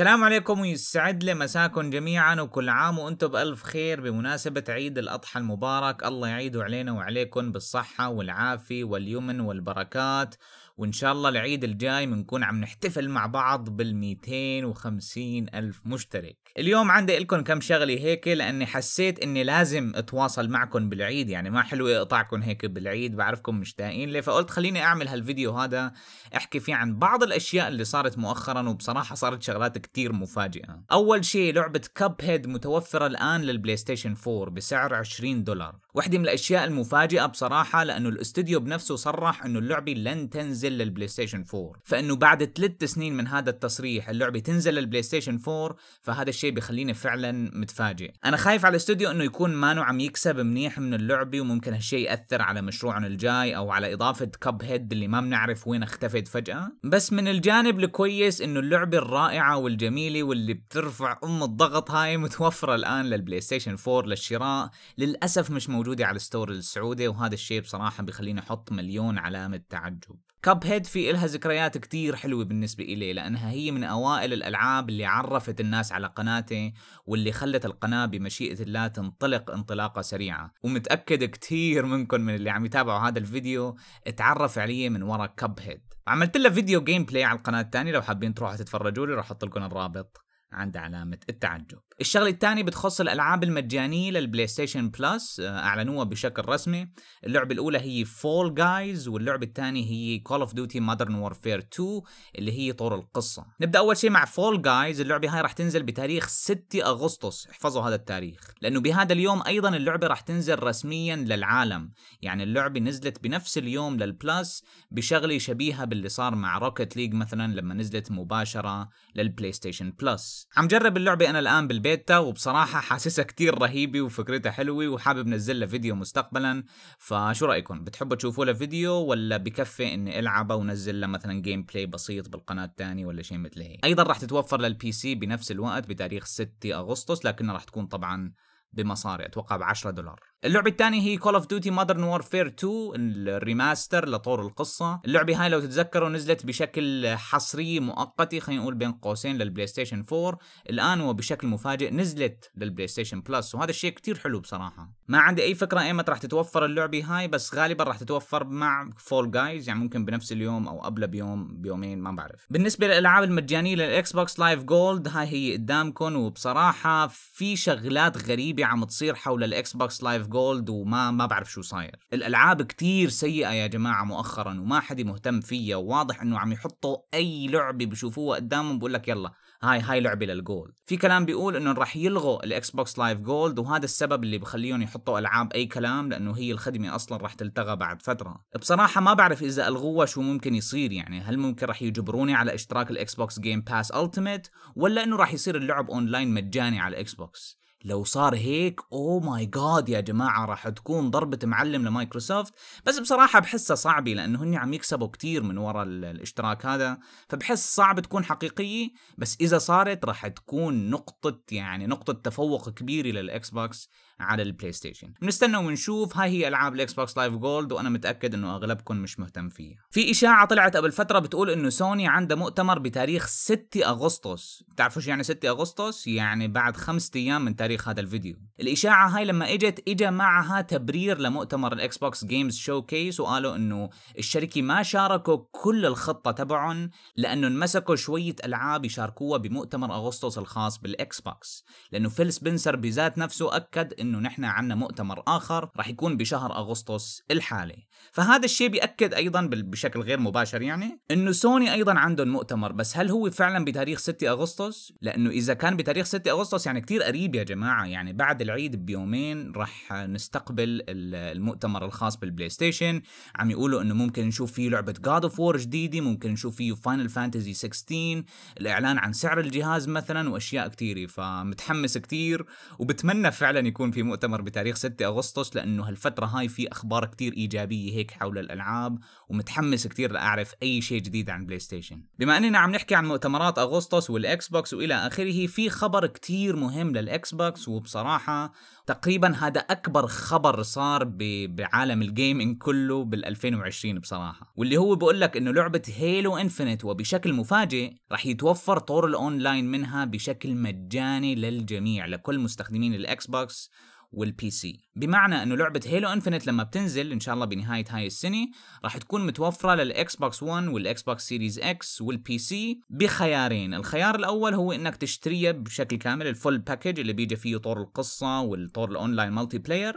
السلام عليكم ويسعد لي مساكم جميعا وكل عام وانتم بألف خير بمناسبة عيد الأضحى المبارك الله يعيده علينا وعليكم بالصحة والعافية واليمن والبركات وان شاء الله العيد الجاي بنكون عم نحتفل مع بعض بال 250 الف مشترك اليوم عندي لكم كم شغله هيك لاني حسيت اني لازم اتواصل معكم بالعيد يعني ما حلو اقطعكم هيك بالعيد بعرفكم مشتاقين ليه فقلت خليني اعمل هالفيديو هذا احكي فيه عن بعض الاشياء اللي صارت مؤخرا وبصراحه صارت شغلات كتير مفاجئه اول شيء لعبه كاب هيد متوفره الان للبلاي ستيشن 4 بسعر 20 دولار وحده من الاشياء المفاجئه بصراحه لانه الاستوديو بنفسه صرح انه اللعبه لن تنزل تنزل للبلاي ستيشن 4 فانه بعد ثلاث سنين من هذا التصريح اللعبه تنزل للبلاي ستيشن 4 فهذا الشيء بخليني فعلا متفاجئ انا خايف على الاستوديو انه يكون مانو عم يكسب منيح من اللعبه وممكن هالشيء ياثر على مشروعنا الجاي او على اضافه كب هيد اللي ما بنعرف وين اختفت فجاه بس من الجانب الكويس انه اللعبه الرائعه والجميله واللي بترفع ام الضغط هاي متوفره الان للبلاي ستيشن 4 للشراء للاسف مش موجوده على الستور السعودي وهذا الشيء بصراحه بخليني احط مليون علامه تعجب كاب هيد في إلها ذكريات كتير حلوة بالنسبة إلي لأنها هي من أوائل الألعاب اللي عرفت الناس على قناتي واللي خلت القناة بمشيئة الله تنطلق انطلاقة سريعة ومتأكد كتير منكم من اللي عم يتابعوا هذا الفيديو اتعرف علي من ورا كاب هيد عملت لها فيديو جيم بلاي على القناة الثانية لو حابين تروحوا تتفرجوا لي راح احط لكم الرابط عند علامة التعجب الشغلة الثانية بتخص الألعاب المجانية للبلاي ستيشن بلس آه، أعلنوها بشكل رسمي اللعبة الأولى هي فول جايز واللعبة الثانية هي كول اوف ديوتي مودرن وورفير 2 اللي هي طور القصة نبدأ أول شيء مع فول جايز اللعبة هاي راح تنزل بتاريخ 6 أغسطس احفظوا هذا التاريخ لأنه بهذا اليوم أيضا اللعبة راح تنزل رسميا للعالم يعني اللعبة نزلت بنفس اليوم للبلس بشغلة شبيهة باللي صار مع روكت ليج مثلا لما نزلت مباشرة للبلاي ستيشن بلس عم جرب اللعبة أنا الآن بالبيتا وبصراحة حاسسها كتير رهيبة وفكرتها حلوة وحابب نزل لها فيديو مستقبلا فشو رأيكم بتحبوا تشوفوا لها فيديو ولا بكفي إني ألعبها ونزل لها مثلا جيم بلاي بسيط بالقناة الثانية ولا شيء مثل هيك أيضا رح تتوفر للبي سي بنفس الوقت بتاريخ 6 أغسطس لكنها رح تكون طبعا بمصاري أتوقع ب 10 دولار اللعبة الثانية هي كول اوف ديوتي مودرن وورفير 2 الريماستر لطور القصة، اللعبة هاي لو تتذكروا نزلت بشكل حصري مؤقتي خلينا نقول بين قوسين للبلاي ستيشن 4، الآن وبشكل مفاجئ نزلت للبلاي ستيشن بلس وهذا الشيء كتير حلو بصراحة. ما عندي أي فكرة ايمت رح تتوفر اللعبة هاي بس غالبا رح تتوفر مع فول جايز يعني ممكن بنفس اليوم أو قبلها بيوم بيومين ما بعرف. بالنسبة للألعاب المجانية للإكس بوكس لايف جولد هاي هي قدامكم وبصراحة في شغلات غريبة عم تصير حول الإكس بوكس لايف جولد وما ما بعرف شو صاير الالعاب كتير سيئه يا جماعه مؤخرا وما حد مهتم فيها وواضح انه عم يحطوا اي لعبه بشوفوها قدامهم بقول لك يلا هاي هاي لعبه للجولد في كلام بيقول انه راح يلغوا الاكس بوكس لايف جولد وهذا السبب اللي بخليهم يحطوا العاب اي كلام لانه هي الخدمه اصلا راح تلتغى بعد فتره بصراحه ما بعرف اذا الغوها شو ممكن يصير يعني هل ممكن راح يجبروني على اشتراك الاكس بوكس جيم باس التيميت ولا انه راح يصير اللعب اونلاين مجاني على الاكس بوكس لو صار هيك اوه ماي جاد يا جماعه راح تكون ضربه معلم لمايكروسوفت بس بصراحه بحسها صعبه لانه هن عم يكسبوا كتير من وراء الاشتراك هذا فبحس صعب تكون حقيقيه بس اذا صارت راح تكون نقطه يعني نقطه تفوق كبيره للاكس بوكس على البلاي ستيشن بنستنى ونشوف هاي هي العاب الاكس بوكس لايف جولد وانا متاكد انه اغلبكم مش مهتم فيها في اشاعه طلعت قبل فتره بتقول انه سوني عندها مؤتمر بتاريخ 6 اغسطس بتعرفوا شو يعني 6 اغسطس يعني بعد خمسة ايام من تاريخ هذا الفيديو الاشاعه هاي لما اجت اجى معها تبرير لمؤتمر الاكس بوكس جيمز شو كيس وقالوا انه الشركه ما شاركوا كل الخطه تبعهم لانه انمسكوا شويه العاب يشاركوها بمؤتمر اغسطس الخاص بالاكس بوكس لانه فيل سبنسر بذات نفسه اكد انه انه نحن عنا مؤتمر اخر راح يكون بشهر اغسطس الحالي فهذا الشيء بياكد ايضا بشكل غير مباشر يعني انه سوني ايضا عندهم مؤتمر بس هل هو فعلا بتاريخ 6 اغسطس لانه اذا كان بتاريخ 6 اغسطس يعني كثير قريب يا جماعه يعني بعد العيد بيومين راح نستقبل المؤتمر الخاص بالبلاي ستيشن عم يقولوا انه ممكن نشوف فيه لعبه جاد اوف وور جديده ممكن نشوف فيه فاينل فانتزي 16 الاعلان عن سعر الجهاز مثلا واشياء كثيره فمتحمس كثير وبتمنى فعلا يكون في في مؤتمر بتاريخ 6 أغسطس لأنه هالفترة هاي في أخبار كتير إيجابية هيك حول الألعاب ومتحمس كتير لأعرف أي شيء جديد عن بلاي ستيشن بما أننا عم نحكي عن مؤتمرات أغسطس والإكس بوكس وإلى آخره في خبر كتير مهم للإكس بوكس وبصراحة تقريبا هذا أكبر خبر صار بعالم الجيمنج كله بال2020 بصراحة واللي هو بقول لك أنه لعبة هيلو انفنت وبشكل مفاجئ رح يتوفر طور الأونلاين منها بشكل مجاني للجميع لكل مستخدمين الإكس بوكس والبي سي بمعنى انه لعبه هيلو انفنت لما بتنزل ان شاء الله بنهايه هاي السنه راح تكون متوفره للاكس بوكس 1 والاكس بوكس سيريز اكس والبي سي بخيارين الخيار الاول هو انك تشتريها بشكل كامل الفول باكج اللي بيجي فيه طور القصه والطور الاونلاين مالتي بلاير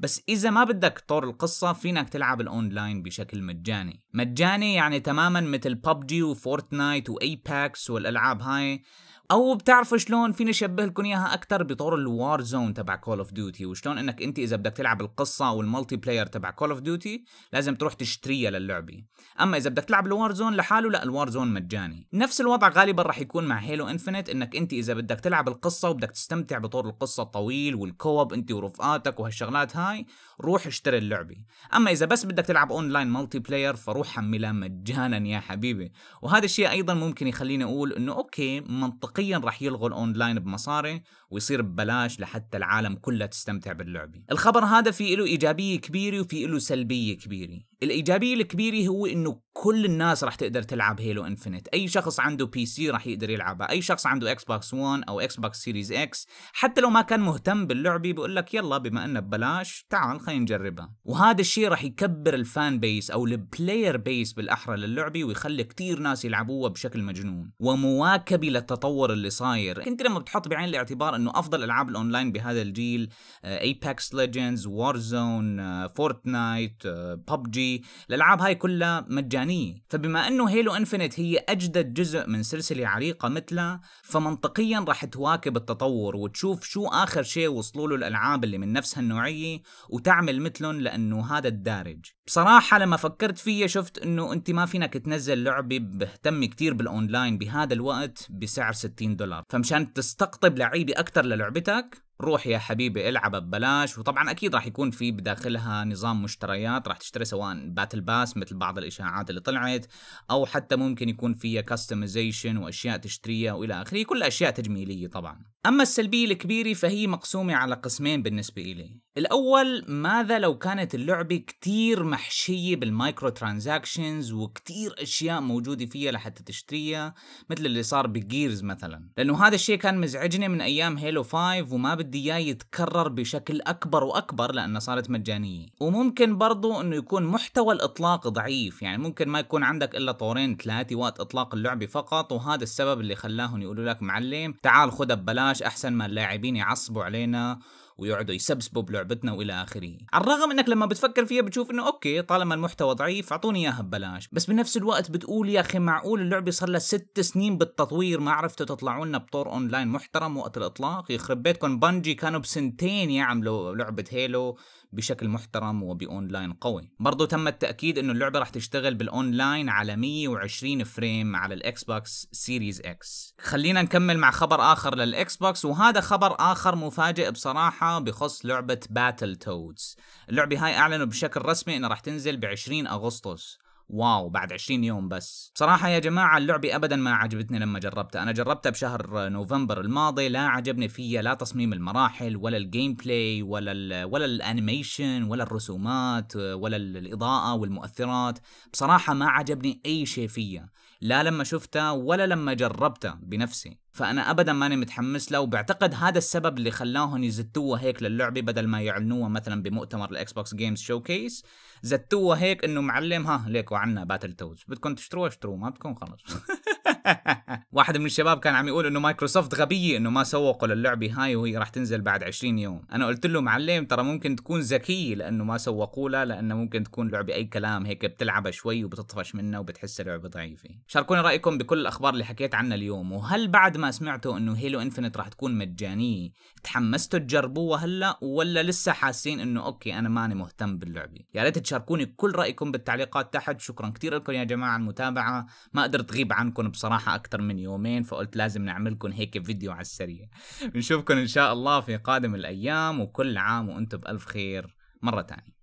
بس اذا ما بدك طور القصه فينك تلعب الاونلاين بشكل مجاني مجاني يعني تماما مثل ببجي وفورتنايت وايباكس والالعاب هاي او بتعرفوا شلون فيني اشبه لكم اياها اكثر بطور الوار زون تبع كول اوف ديوتي وشلون انك انت اذا بدك تلعب القصه او بلاير تبع كول اوف ديوتي لازم تروح تشتريها للعبه اما اذا بدك تلعب الوار زون لحاله لا الوار زون مجاني نفس الوضع غالبا راح يكون مع هيلو انفينيت انك انت اذا بدك تلعب القصه وبدك تستمتع بطور القصه الطويل والكوب انت ورفقاتك وهالشغلات هاي روح اشتري اللعبه اما اذا بس بدك تلعب اونلاين مالتي بلاير فروح حملها مجانا يا حبيبي وهذا الشيء ايضا ممكن يخليني اقول انه اوكي منطق منطقيا راح يلغوا الاونلاين بمصاري ويصير ببلاش لحتى العالم كله تستمتع باللعبه. الخبر هذا في له ايجابيه كبيره وفي له سلبيه كبيره. الايجابيه الكبيره هو انه كل الناس راح تقدر تلعب هيلو انفنت اي شخص عنده بي سي راح يقدر يلعبها اي شخص عنده اكس بوكس 1 او اكس بوكس سيريز اكس حتى لو ما كان مهتم باللعبه بقول لك يلا بما انها ببلاش تعال خلينا نجربها وهذا الشيء راح يكبر الفان بيس او البلاير بيس بالاحرى للعبه ويخلي كثير ناس يلعبوها بشكل مجنون ومواكبه للتطور اللي صاير انت لما بتحط بعين الاعتبار انه افضل العاب الاونلاين بهذا الجيل ايباكس ليجندز وارزون فورتنايت ببجي الالعاب هاي كلها مجانيه مجانية فبما أنه هيلو انفنت هي أجدد جزء من سلسلة عريقة مثلها فمنطقيا رح تواكب التطور وتشوف شو آخر شيء وصلوا له الألعاب اللي من نفس هالنوعية وتعمل مثلهم لأنه هذا الدارج بصراحة لما فكرت فيها شفت أنه أنت ما فينك تنزل لعبة بهتم كتير بالأونلاين بهذا الوقت بسعر 60 دولار فمشان تستقطب لعيبة اكثر للعبتك روح يا حبيبي العبها ببلاش وطبعا اكيد راح يكون في بداخلها نظام مشتريات راح تشتري سواء باتل باس مثل بعض الاشاعات اللي طلعت او حتى ممكن يكون فيها كاستمايزيشن واشياء تشتريها والى اخره كل اشياء تجميليه طبعا اما السلبيه الكبيره فهي مقسومه على قسمين بالنسبه الي الاول ماذا لو كانت اللعبه كتير محشيه بالمايكرو ترانزاكشنز وكتير اشياء موجوده فيها لحتى تشتريها مثل اللي صار بجيرز مثلا لانه هذا الشيء كان مزعجني من ايام هيلو 5 وما بدي الجاي يتكرر بشكل أكبر وأكبر لأنه صارت مجانية وممكن برضو أنه يكون محتوى الإطلاق ضعيف يعني ممكن ما يكون عندك إلا طورين ثلاثة وقت إطلاق اللعبة فقط وهذا السبب اللي خلاهم يقولوا لك معلم تعال خذها ببلاش أحسن ما اللاعبين يعصبوا علينا ويقعدوا يسبسبوا بلعبتنا والى اخره على الرغم انك لما بتفكر فيها بتشوف انه اوكي طالما المحتوى ضعيف اعطوني اياها ببلاش بس بنفس الوقت بتقول يا اخي معقول اللعبه صار لها ست سنين بالتطوير ما عرفتوا تطلعوا لنا بطور اونلاين محترم وقت الاطلاق يخرب بيتكم بنجي كانوا بسنتين يعملوا لعبه هيلو بشكل محترم وبأونلاين قوي برضو تم التأكيد أنه اللعبة راح تشتغل بالأونلاين على 120 فريم على الإكس بوكس سيريز إكس خلينا نكمل مع خبر آخر للإكس بوكس وهذا خبر آخر مفاجئ بصراحة بخص لعبة باتل تودز اللعبة هاي أعلنوا بشكل رسمي أنها راح تنزل ب 20 أغسطس واو بعد 20 يوم بس بصراحه يا جماعه اللعبه ابدا ما عجبتني لما جربتها انا جربتها بشهر نوفمبر الماضي لا عجبني فيها لا تصميم المراحل ولا الجيم بلاي ولا الـ ولا الانيميشن ولا الرسومات ولا الاضاءه والمؤثرات بصراحه ما عجبني اي شيء فيها لا لما شفته ولا لما جربته بنفسي فانا ابدا ماني متحمس له وبعتقد هذا السبب اللي خلاهم يزتوه هيك للعبه بدل ما يعلنوها مثلا بمؤتمر الاكس بوكس جيمز شوكيس زتوه هيك انه معلم ها ليكوا عنا باتل توز بدكم تشتروه اشتروه ما بدكم خلص واحد من الشباب كان عم يقول انه مايكروسوفت غبيه انه ما سوقوا للعبه هاي وهي راح تنزل بعد 20 يوم انا قلت له معلم ترى ممكن تكون ذكيه لانه ما سوقوا لها لانه ممكن تكون لعبه اي كلام هيك بتلعبها شوي وبتطفش منها وبتحسها لعبه ضعيفه شاركوني رايكم بكل الاخبار اللي حكيت عنها اليوم وهل بعد ما سمعتوا انه هيلو انفنت راح تكون مجانيه تحمستوا تجربوها هلا ولا لسه حاسين انه اوكي انا ماني مهتم باللعبه يا ريت تشاركوني كل رايكم بالتعليقات تحت شكرا كثير لكم يا جماعه على المتابعه ما قدرت غيب عنكم بصراحه صراحة أكثر من يومين فقلت لازم نعملكم هيك فيديو على السريع بنشوفكم إن شاء الله في قادم الأيام وكل عام وأنتم بألف خير مرة تانية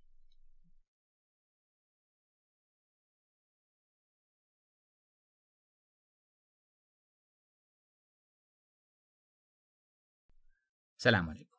سلام عليكم